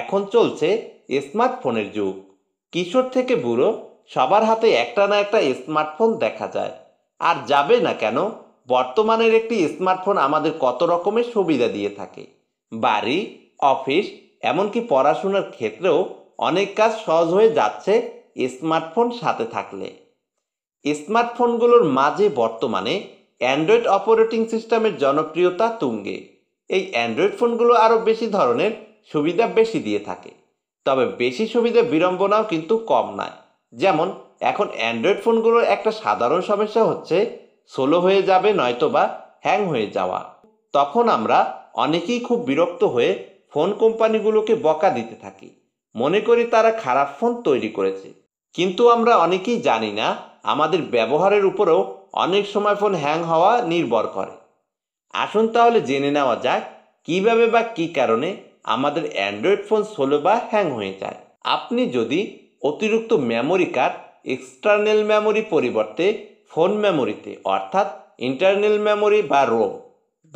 এখন চলছে স্মার্টফোনের যুগ কিশোর থেকে বুড়ো সবার হাতে একটা না একটা স্মার্টফোন দেখা যায় আর যাবে না কেন বর্তমানের একটি স্মার্টফোন আমাদের কত রকমের সুবিধা দিয়ে থাকে বাড়ি অফিস এমনকি পড়াশোনার ক্ষেত্রেও অনেক কাজ সহজ হয়ে যাচ্ছে স্মার্টফোন সাথে থাকলে স্মার্টফোনগুলোর মাঝে বর্তমানে অ্যান্ড্রয়েড অপারেটিং সিস্টেমের জনপ্রিয়তা তুঙ্গে এই অ্যান্ড্রয়েড ফোনগুলো আরও বেশি ধরনের সুবিধা বেশি দিয়ে থাকে তবে বেশি সুবিধা বিড়ম্বনাও কিন্তু কম নয় যেমন এখন অ্যান্ড্রয়েড ফোনগুলোর একটা সাধারণ সমস্যা হচ্ছে সোলো হয়ে যাবে নয়তো বা হ্যাং হয়ে যাওয়া তখন আমরা অনেকেই খুব বিরক্ত হয়ে ফোন কোম্পানিগুলোকে বকা দিতে থাকি মনে করি তারা খারাপ ফোন তৈরি করেছে কিন্তু আমরা অনেকেই জানি না আমাদের ব্যবহারের উপরেও অনেক সময় ফোন হ্যাং হওয়া নির্ভর করে আসুন তাহলে জেনে নেওয়া যাক কিভাবে বা কি কারণে আমাদের অ্যান্ড্রয়েড ফোন ষোলো বা হ্যাং হয়ে যায় আপনি যদি অতিরিক্ত মেমোরি কার্ড এক্সটার্নাল মেমোরি পরিবর্তে ফোন মেমোরিতে অর্থাৎ ইন্টারনাল মেমোরি বা রোম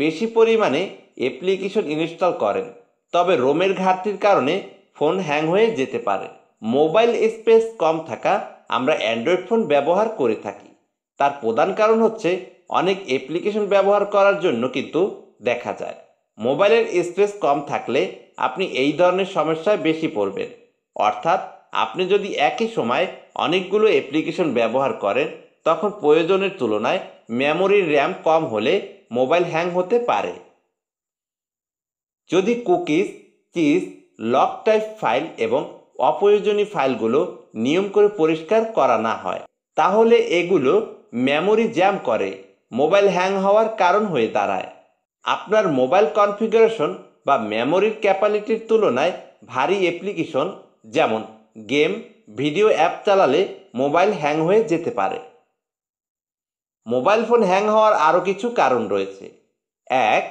বেশি পরিমাণে অ্যাপ্লিকেশন ইনস্টল করেন তবে রোমের ঘাটতির কারণে ফোন হ্যাং হয়ে যেতে পারে মোবাইল স্পেস কম থাকা আমরা অ্যান্ড্রয়েড ফোন ব্যবহার করে থাকি তার প্রধান কারণ হচ্ছে অনেক অ্যাপ্লিকেশন ব্যবহার করার জন্য কিন্তু দেখা যায় মোবাইলের স্পেস কম থাকলে আপনি এই ধরনের সমস্যায় বেশি পড়বেন অর্থাৎ আপনি যদি একই সময় অনেকগুলো অ্যাপ্লিকেশন ব্যবহার করেন তখন প্রয়োজনের তুলনায় মেমোরির র্যাম কম হলে মোবাইল হ্যাং হতে পারে যদি কুকিজ চিজ লক টাইপ ফাইল এবং অপ্রয়োজনীয় ফাইলগুলো নিয়ম করে পরিষ্কার করা না হয় তাহলে এগুলো মেমোরি জ্যাম করে মোবাইল হ্যাং হওয়ার কারণ হয়ে দাঁড়ায় আপনার মোবাইল কনফিগারেশন বা মেমোরির ক্যাপালিটির তুলনায় ভারী অ্যাপ্লিকেশন যেমন গেম ভিডিও অ্যাপ চালালে মোবাইল হ্যাং হয়ে যেতে পারে মোবাইল ফোন হ্যাং হওয়ার আরও কিছু কারণ রয়েছে এক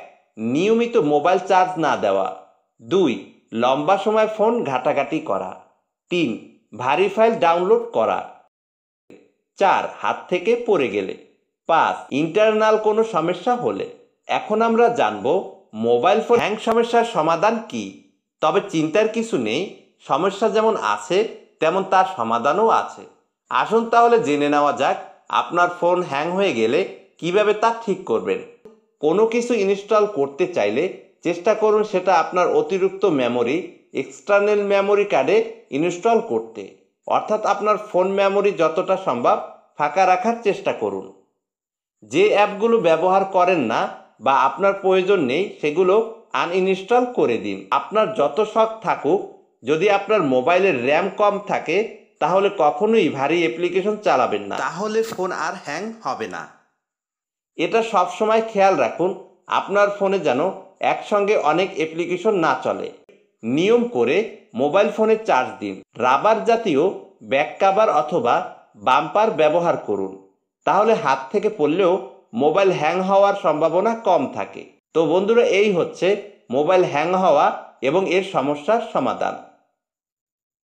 নিয়মিত মোবাইল চার্জ না দেওয়া দুই লম্বা সময় ফোন ঘাটাঘাটি করা তিন ভারী ফাইল ডাউনলোড করা চার হাত থেকে পড়ে গেলে পাঁচ ইন্টারনাল কোনো সমস্যা হলে এখন আমরা জানব মোবাইল ফোন হ্যাং সমস্যার সমাধান কি তবে চিন্তার কিছু নেই সমস্যা যেমন আছে তেমন তার সমাধানও আছে আসুন তাহলে জেনে নেওয়া যাক আপনার ফোন হ্যাং হয়ে গেলে কিভাবে তা ঠিক করবেন কোনো কিছু ইনস্টল করতে চাইলে চেষ্টা করুন সেটা আপনার অতিরিক্ত মেমোরি এক্সটার্নাল মেমোরি কার্ডে ইনস্টল করতে অর্থাৎ আপনার ফোন মেমোরি যতটা সম্ভব ফাঁকা রাখার চেষ্টা করুন যে অ্যাপগুলো ব্যবহার করেন না বা আপনার প্রয়োজন নেই সেগুলো আনইনস্টল করে দিন আপনার যত শখ থাকুক যদি আপনার মোবাইলের র্যাম কম থাকে তাহলে কখনোই ভারী অ্যাপ্লিকেশন চালাবেন না তাহলে ফোন আর হ্যাং হবে না এটা সবসময় খেয়াল রাখুন আপনার ফোনে যেন একসঙ্গে অনেক অ্যাপ্লিকেশন না চলে নিয়ম করে মোবাইল ফোনে চার্জ দিন রাবার জাতীয় ব্যাক কাভার অথবা বাম্পার ব্যবহার করুন তাহলে হাত থেকে পড়লেও মোবাইল হ্যাং হওয়ার সম্ভাবনা কম থাকে তো বন্ধুরা এই হচ্ছে মোবাইল হ্যাং হওয়া এবং এর সমস্যার সমাধান